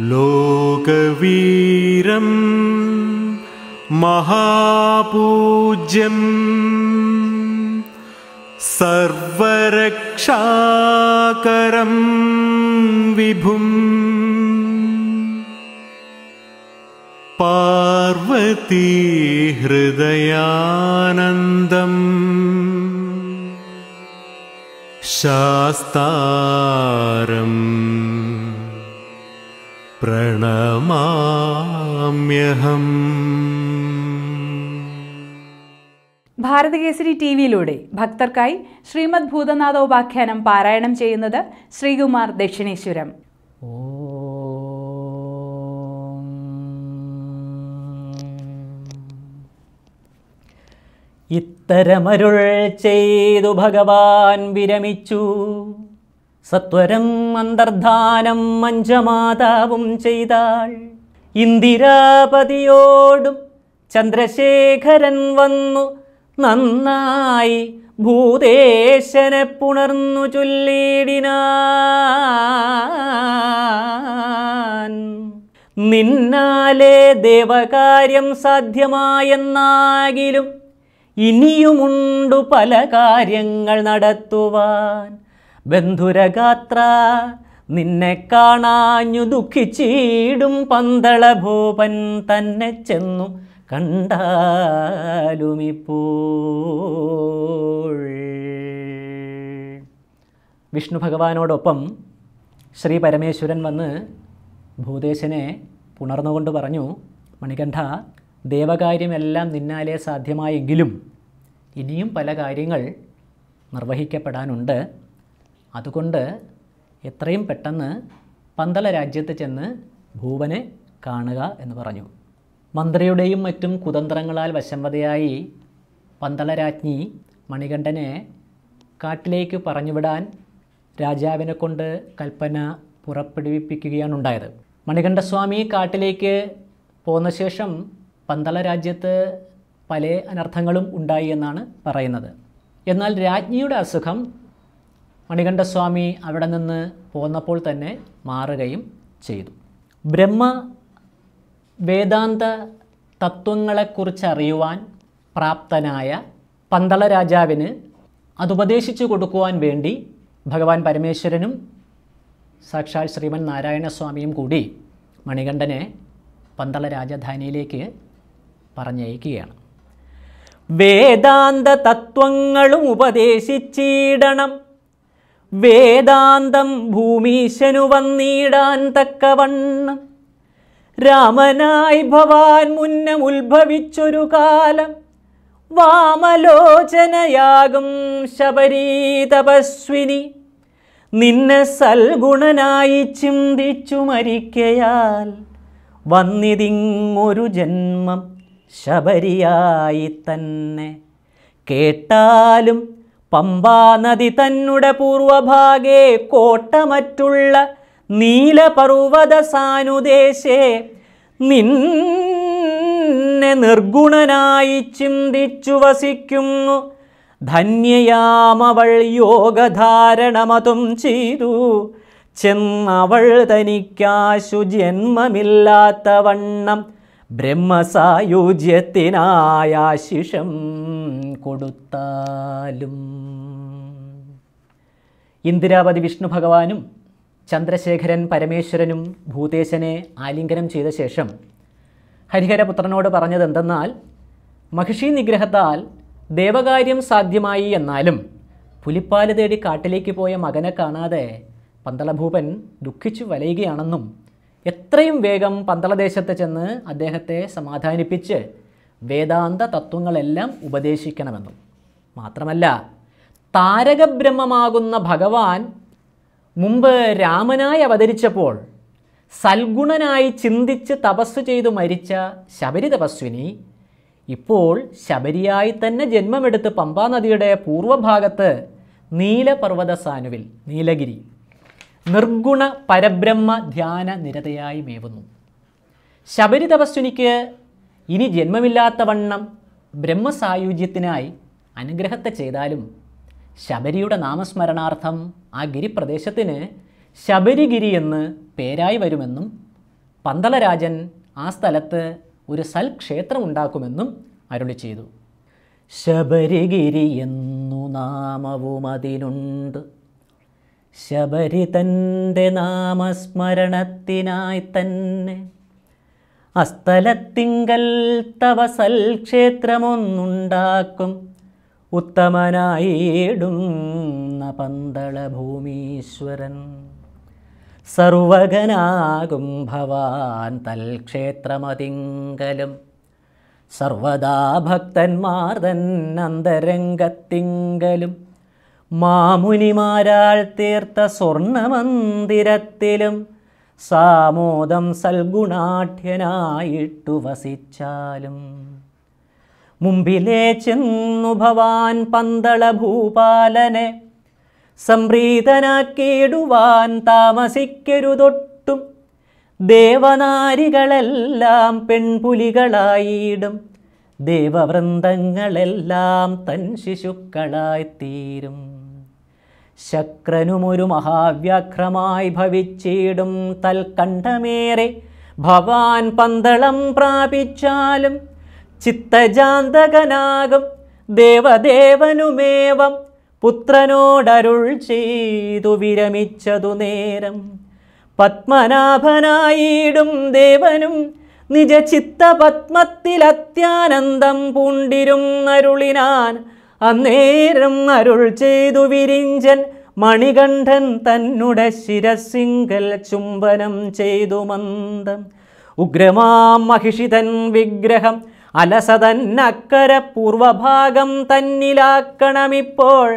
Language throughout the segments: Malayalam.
लोकवीरं महापूज्यं सर्वरक्षाकरं विभुम् पार्वती हृदयानन्दम् शास्तारम् പ്രണമാമ്യഹം ഭാരതകേസരി ടി വിയിലൂടെ ഭക്തർക്കായി ശ്രീമദ് ഭൂതനാഥോപാഖ്യാനം പാരായണം ചെയ്യുന്നത് ശ്രീകുമാർ ദക്ഷിണേശ്വരം ഇത്തരമരുൾ ചെയ്തു ഭഗവാൻ വിരമിച്ചു സത്വരം അന്തർധാനം മഞ്ചമാതാവും ചെയ്താൾ ഇന്ദിരാപതിയോടും ചന്ദ്രശേഖരൻ വന്നു നന്നായി ഭൂതേശനെ പുണർന്നു ചൊല്ലിടിനാൻ നിന്നാലെ ദേവകാര്യം സാധ്യമായെന്നാകിലും ഇനിയുമുണ്ടു പല കാര്യങ്ങൾ നടത്തുവാൻ ബന്ധുരഗാത്ര നിന്നെ കാണാഞ്ഞു ദുഃഖിച്ചീടും പന്തളഭൂപൻ തന്നെ ചെന്നു കണ്ടാലുമിപ്പോൾ വിഷ്ണു ഭഗവാനോടൊപ്പം ശ്രീ പരമേശ്വരൻ വന്ന് ഭൂതേശനെ പുണർന്നുകൊണ്ട് പറഞ്ഞു മണികണ്ഠ ദേവകാര്യമെല്ലാം നിന്നാലേ സാധ്യമായെങ്കിലും ഇനിയും പല കാര്യങ്ങൾ നിർവഹിക്കപ്പെടാനുണ്ട് അതുകൊണ്ട് എത്രയും പെട്ടെന്ന് പന്തള രാജ്യത്ത് ചെന്ന് ഭൂവനെ കാണുക എന്ന് പറഞ്ഞു മന്ത്രിയുടെയും മറ്റും കുതന്ത്രങ്ങളാൽ വശംവതയായി പന്തളരാജ്ഞി മണികണ്ഠനെ കാട്ടിലേക്ക് പറഞ്ഞുവിടാൻ രാജാവിനെ കൊണ്ട് കൽപ്പന പുറപ്പെടുവിപ്പിക്കുകയാണ് ഉണ്ടായത് മണികണ്ഠസ്വാമി കാട്ടിലേക്ക് പോന്ന ശേഷം പന്തള രാജ്യത്ത് പല അനർത്ഥങ്ങളും ഉണ്ടായി എന്നാണ് പറയുന്നത് എന്നാൽ രാജ്ഞിയുടെ അസുഖം മണികണ്ഠസ്വാമി അവിടെ നിന്ന് പോന്നപ്പോൾ തന്നെ മാറുകയും ചെയ്തു ബ്രഹ്മ വേദാന്ത തത്വങ്ങളെക്കുറിച്ച് അറിയുവാൻ പ്രാപ്തനായ പന്തള രാജാവിന് അതുപദേശിച്ചു കൊടുക്കുവാൻ വേണ്ടി ഭഗവാൻ പരമേശ്വരനും സാക്ഷാൽ ശ്രീമൻ നാരായണസ്വാമിയും കൂടി മണികണ്ഠനെ പന്തള രാജധാനിയിലേക്ക് പറഞ്ഞയക്കുകയാണ് വേദാന്ത തത്വങ്ങളും ഉപദേശിച്ചിടണം വേദാന്തം ഭൂമീശനു വന്നിടാൻ തക്കവണ്ണം രാമനായി ഭവാൻ മുന്നം ഉത്ഭവിച്ചൊരു കാലം വാമലോചനയാകും ശബരി തപസ്വിനി നിന്നെ സൽഗുണനായി ചിന്തിച്ചു മരിക്കയാൽ വന്നിതിങ്ങൊരു ജന്മം ശബരിയായി തന്നെ കേട്ടാലും പമ്പാനദി തന്നുടെ പൂർവഭാഗേ കോട്ടമറ്റുള്ള നീലപർവ്വത സാനുദേശേ നിന്നെ നിർഗുണനായി ചിന്തിച്ചു വസിക്കുന്നു ധന്യയാമവൾ യോഗധാരണമതും ചെയ്തു ചെന്നവൾ തനിക്കാശു ജന്മമില്ലാത്ത വണ്ണം ബ്രഹ്മസായുജ്യത്തിനായാശിഷം കൊടുത്താലും ഇന്ദിരാപതി വിഷ്ണു ഭഗവാനും ചന്ദ്രശേഖരൻ പരമേശ്വരനും ഭൂതേശനെ ആലിംഗനം ചെയ്ത ശേഷം ഹരിഹരപുത്രനോട് പറഞ്ഞത് എന്തെന്നാൽ മഹിഷി നിഗ്രഹത്താൽ ദേവകാര്യം സാധ്യമായി എന്നാലും പുലിപ്പാല് തേടി കാട്ടിലേക്ക് പോയ മകനെ കാണാതെ പന്തളഭൂപൻ ദുഃഖിച്ചു വലയുകയാണെന്നും എത്രയും വേഗം പന്തളദേശത്ത് ചെന്ന് അദ്ദേഹത്തെ സമാധാനിപ്പിച്ച് വേദാന്ത തത്വങ്ങളെല്ലാം ഉപദേശിക്കണമെന്നും മാത്രമല്ല താരകബ്രഹ്മമാകുന്ന ഭഗവാൻ മുമ്പ് രാമനായി അവതരിച്ചപ്പോൾ സൽഗുണനായി ചിന്തിച്ച് തപസ്സു ചെയ്തു മരിച്ച ശബരി തപസ്വിനി ഇപ്പോൾ ശബരിയായി തന്നെ ജന്മമെടുത്ത് പമ്പാനദിയുടെ പൂർവ്വഭാഗത്ത് നീലപർവ്വത സാനുവിൽ നീലഗിരി നിർഗുണ പരബ്രഹ്മ ധ്യാന നിരതയായി മേവുന്നു ശബരി തപസ്വിനിക്ക് ഇനി ജന്മമില്ലാത്ത വണ്ണം ബ്രഹ്മസായുജ്യത്തിനായി അനുഗ്രഹത്തെ ചെയ്താലും ശബരിയുടെ നാമസ്മരണാർത്ഥം ആ ഗിരിപ്രദേശത്തിന് ശബരിഗിരി എന്ന് പേരായി വരുമെന്നും പന്തളരാജൻ ആ സ്ഥലത്ത് ഒരു സൽക്ഷേത്രം ഉണ്ടാക്കുമെന്നും അരുളി ചെയ്തു ശബരിഗിരി എന്നു നാമവും അതിനുണ്ട് ശബരി തൻ്റെ നാമസ്മരണത്തിനായി തന്നെ അസ്ഥലത്തിങ്കൽ തവ ക്ഷേത്രമൊന്നുണ്ടാക്കും ഉത്തമനായിടുന്ന പന്തള ഭൂമീശ്വരൻ സർവകനാകും ഭവാൻ തൽക്ഷേത്രമതിങ്കലും സർവദാ ഭക്തന്മാർ തൻ മാമുനിമാരാൾ തീർത്ത സ്വർണമന്ദിരത്തിലും സാമോദം സൽഗുണാഠ്യനായിട്ടു വസിച്ചാലും മുമ്പിലേ ചെന്നു ഭവാൻ പന്തള ഭൂപാലനെ സംപ്രീതനാക്കിയിടുവാൻ താമസിക്കരുതൊട്ടും ദേവനാരികളെല്ലാം പെൺപുലികളായിടും ദേവവൃന്ദങ്ങളെല്ലാം തൻ ശിശുക്കളായിത്തീരും ശക്രനുമൊരു മഹാവ്യാഘ്രമായി ഭവിച്ചിടും തൽക്കണ്ഠമേറെ ഭവാൻ പന്തളം പ്രാപിച്ചാലും ചിത്തജാന്തകനാകും ദേവദേവനുമേവം പുത്രനോടരുൾ ചെയ്തു വിരമിച്ചതു നേരം പത്മനാഭനായിടും ദേവനും നിജചിത്ത പത്മത്തിലത്യാനന്ദം പൂണ്ടിരും അരുളിനാൻ അന്നേരം അരുൾ ചെയ്തു വിരിഞ്ചൻ മണികണ്ഠൻ തന്നുടെ ശിരസിങ്കൽ ചുംബനം ചെയ്തു മന്ദം ഉഗ്രമാം മഹിഷിതൻ വിഗ്രഹം അക്കര പൂർവഭാഗം തന്നിലാക്കണമിപ്പോൾ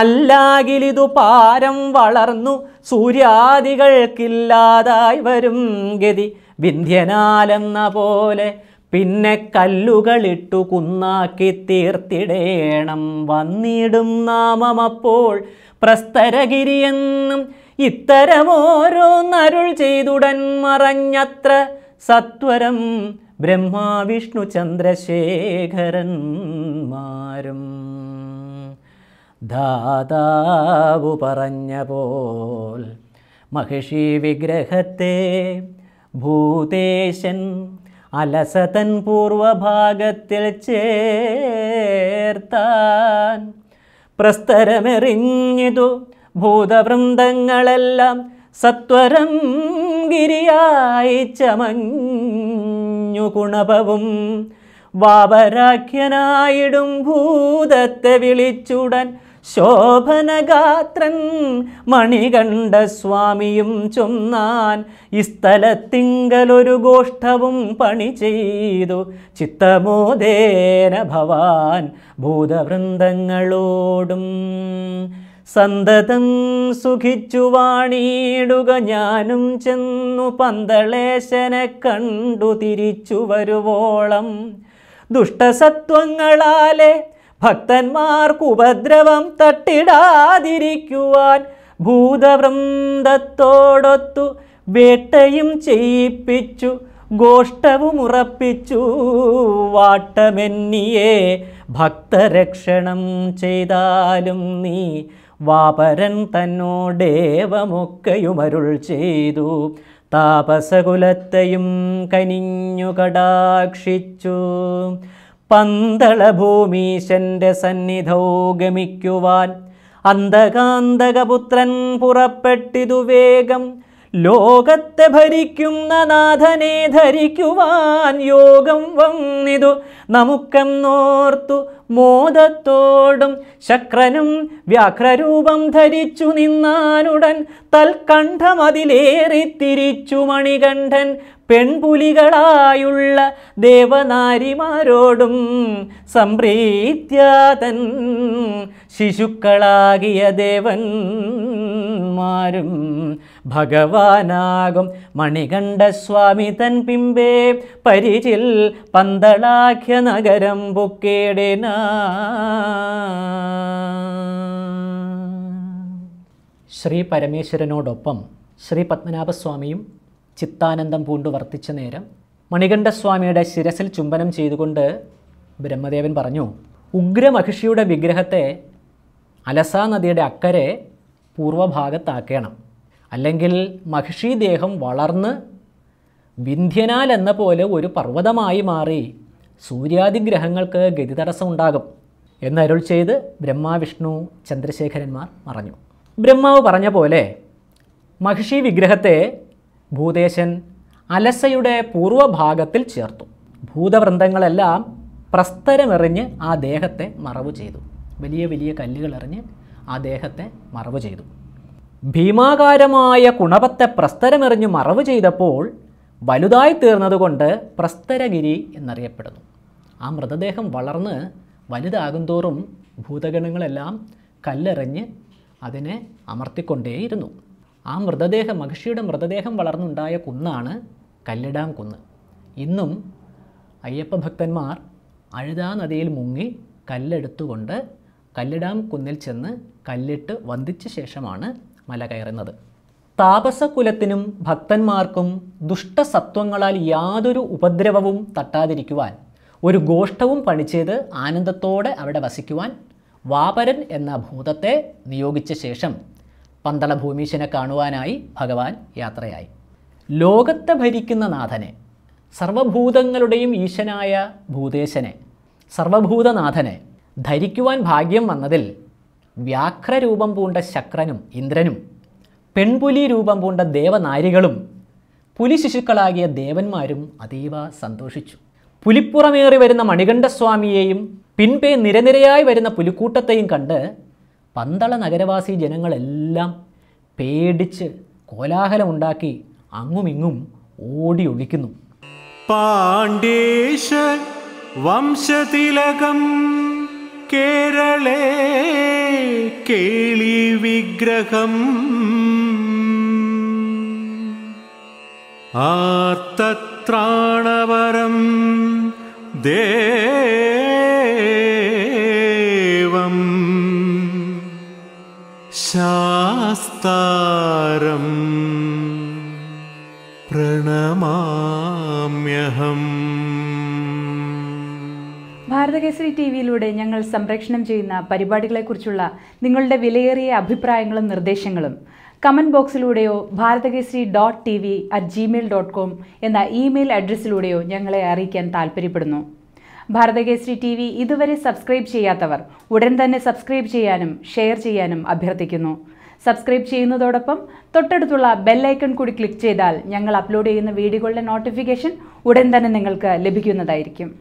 അല്ലാകിലിതു പാരം വളർന്നു സൂര്യാദികൾക്കില്ലാതായി വരും ഗതി വിന്ധ്യനാലെന്ന പോലെ പിന്നെ കല്ലുകളിട്ടു കുന്നാക്കി തീർത്തിടേണം വന്നിടും നാമം അപ്പോൾ പ്രസ്തരഗിരിയെന്നും ഇത്തരമോരോന്നരുൾ ചെയ്തുടൻ മറഞ്ഞത്ര സത്വരം ബ്രഹ്മാവിഷ്ണു ചന്ദ്രശേഖരന്മാരും ദാതാവു പറഞ്ഞ പോൽ മഹിഷി വിഗ്രഹത്തെ ഭൂതേശൻ അലസതൻ പൂർവഭാഗത്തിൽ ചേർത്താൻ പ്രസ്തരമെറിഞ്ഞിതു ഭൂതവൃന്ദങ്ങളെല്ലാം സത്വരം ഗിരിയായി ചമഞ്ഞു ഗുണപവും വാപരാഖ്യനായിടും ഭൂതത്തെ വിളിച്ചുടൻ ശോഭനഗാത്രൻ മണികണ്ഠ സ്വാമിയും ചൊന്നാൻ ഈ സ്ഥലത്തിങ്കലൊരു ഗോഷ്ഠവും പണി ചെയ്തു ചിത്തമോദേന ഭവാൻ ഭൂതവൃന്ദങ്ങളോടും സന്തതം സുഖിച്ചു വാണിയിടുക ഞാനും ചെന്നു പന്തളേശനെ കണ്ടു തിരിച്ചു വരുവോളം ദുഷ്ടസത്വങ്ങളാലെ ഭക്തന്മാർക്കുപദ്രവം തട്ടിടാതിരിക്കുവാൻ ഭൂതവൃന്ദത്തോടൊത്തു വേട്ടയും ചെയ്യിപ്പിച്ചു ഗോഷ്ടവും ഉറപ്പിച്ചു വാട്ടമെന്നിയെ ഭക്തരക്ഷണം ചെയ്താലും നീ വാപരൻ തന്നോടേവമൊക്കെയുമരുൾ ചെയ്തു താപസകുലത്തെയും കനിഞ്ഞു കടാക്ഷിച്ചു പന്തളഭൂമീശൻ്റെ സന്നിധോ ഗമിക്കുവാൻ അന്ധകാന്തകപുത്രൻ പുറപ്പെട്ടിതു വേഗം ലോകത്തെ ഭരിക്കുന്ന നാഥനെ ധരിക്കുവാൻ യോഗം വന്നിതു നമുക്കെന്നോർത്തു മോദത്തോടും ശക്രനും വ്യാഘ്രരൂപം ധരിച്ചു നിന്നാനുടൻ തൽക്കണ്ഠമതിലേറി തിരിച്ചു മണികണ്ഠൻ പെൺപുലികളായുള്ള ദേവനാരിമാരോടും സംപ്രീത്യാതൻ ശിശുക്കളാകിയ ദേവന്മാരും ഭഗവാനാകും മണികണ്ഠസ്വാമി തൻ പിമ്പേ പരിചിൽ പന്തളാഖ്യ നഗരം ബുക്കേടേന ശ്രീ പരമേശ്വരനോടൊപ്പം ശ്രീ പത്മനാഭസ്വാമിയും ചിത്താനന്ദം പൂണ്ടു വർത്തിച്ച നേരം മണികണ്ഠസ്വാമിയുടെ ശിരസിൽ ചുംബനം ചെയ്തുകൊണ്ട് ബ്രഹ്മദേവൻ പറഞ്ഞു ഉഗ്രമഹിഷിയുടെ വിഗ്രഹത്തെ അലസാ നദിയുടെ അക്കരെ പൂർവ്വഭാഗത്താക്കണം അല്ലെങ്കിൽ മഹിഷി ദേഹം വളർന്ന് വിന്ധ്യനാൽ എന്ന പോലെ ഒരു പർവ്വതമായി മാറി സൂര്യാതിഗ്രഹങ്ങൾക്ക് ഗതിതടസ്സം ഉണ്ടാകും എന്നരുൾ ചെയ്ത് ബ്രഹ്മാവിഷ്ണു ചന്ദ്രശേഖരന്മാർ പറഞ്ഞു ബ്രഹ്മാവ് പറഞ്ഞ പോലെ മഹിഷി വിഗ്രഹത്തെ ഭൂതേശൻ അലസയുടെ പൂർവ്വഭാഗത്തിൽ ചേർത്തു ഭൂതവൃന്ദങ്ങളെല്ലാം പ്രസ്തരമെറിഞ്ഞ് ആ ദേഹത്തെ മറവ് ചെയ്തു വലിയ വലിയ കല്ലുകൾ എറിഞ്ഞ് ആ ദേഹത്തെ മറവ് ചെയ്തു ഭീമാകാരമായ കുണപത്തെ പ്രസ്തരമെറിഞ്ഞു മറവ് ചെയ്തപ്പോൾ വലുതായി തീർന്നതുകൊണ്ട് പ്രസ്തരഗിരി എന്നറിയപ്പെടുന്നു ആ മൃതദേഹം വളർന്ന് തോറും ഭൂതഗണങ്ങളെല്ലാം കല്ലെറിഞ്ഞ് അതിനെ അമർത്തിക്കൊണ്ടേയിരുന്നു ആ മൃതദേഹം മഹിഷിയുടെ മൃതദേഹം വളർന്നുണ്ടായ കുന്നാണ് കല്ലിടാം കുന്ന് ഇന്നും അയ്യപ്പ ഭക്തന്മാർ അഴുതാ നദിയിൽ മുങ്ങി കല്ലെടുത്തുകൊണ്ട് കല്ലിടാം കുന്നിൽ ചെന്ന് കല്ലിട്ട് വന്ദിച്ച ശേഷമാണ് മല കയറുന്നത് താപസകുലത്തിനും ഭക്തന്മാർക്കും ദുഷ്ടസത്വങ്ങളാൽ യാതൊരു ഉപദ്രവവും തട്ടാതിരിക്കുവാൻ ഒരു ഗോഷ്ടവും പണിച്ചത് ആനന്ദത്തോടെ അവിടെ വസിക്കുവാൻ വാപരൻ എന്ന ഭൂതത്തെ നിയോഗിച്ച ശേഷം പന്തളഭൂമീശനെ ഭൂമീശനെ കാണുവാനായി ഭഗവാൻ യാത്രയായി ലോകത്തെ ഭരിക്കുന്ന നാഥനെ സർവഭൂതങ്ങളുടെയും ഈശനായ ഭൂതേശനെ സർവഭൂതനാഥനെ ധരിക്കുവാൻ ഭാഗ്യം വന്നതിൽ വ്യാഘ്രരൂപം പൂണ്ട ശക്രനും ഇന്ദ്രനും പെൺപുലി രൂപം പൂണ്ട ദേവനാരികളും പുലിശിശുക്കളാകിയ ദേവന്മാരും അതീവ സന്തോഷിച്ചു പുലിപ്പുറമേറി വരുന്ന മണികണ്ഠസ്വാമിയെയും പിൻപേ നിരനിരയായി വരുന്ന പുലിക്കൂട്ടത്തെയും കണ്ട് പന്തള നഗരവാസി ജനങ്ങളെല്ലാം പേടിച്ച് കോലാഹലമുണ്ടാക്കി അങ്ങുമിങ്ങും ഓടി ഒഴിക്കുന്നു പാണ്ഡേശ വംശതിലകം കേരളേ കേളി വിഗ്രഹം ആർത്തത്രാണവരം ദേവം ശാസ്താരം പ്രണമാമ്യഹം ഭാരതകേസരി ടി വിയിലൂടെ ഞങ്ങൾ സംപ്രേഷണം ചെയ്യുന്ന പരിപാടികളെക്കുറിച്ചുള്ള നിങ്ങളുടെ വിലയേറിയ അഭിപ്രായങ്ങളും നിർദ്ദേശങ്ങളും കമൻറ്റ് ബോക്സിലൂടെയോ Bharatakesari dot T V at Gmail dot com എന്ന ഇമെയിൽ അഡ്രസ്സിലൂടെയോ ഞങ്ങളെ അറിയിക്കാൻ താൽപ്പര്യപ്പെടുന്നു ഭാരതകേസരി ടി വി ഇതുവരെ സബ്സ്ക്രൈബ് ചെയ്യാത്തവർ ഉടൻ തന്നെ സബ്സ്ക്രൈബ് ചെയ്യാനും ഷെയർ ചെയ്യാനും അഭ്യർത്ഥിക്കുന്നു സബ്സ്ക്രൈബ് ചെയ്യുന്നതോടൊപ്പം തൊട്ടടുത്തുള്ള ബെല്ലൈക്കൺ കൂടി ക്ലിക്ക് ചെയ്താൽ ഞങ്ങൾ അപ്ലോഡ് ചെയ്യുന്ന വീഡിയോകളുടെ നോട്ടിഫിക്കേഷൻ ഉടൻ തന്നെ നിങ്ങൾക്ക് ലഭിക്കുന്നതായിരിക്കും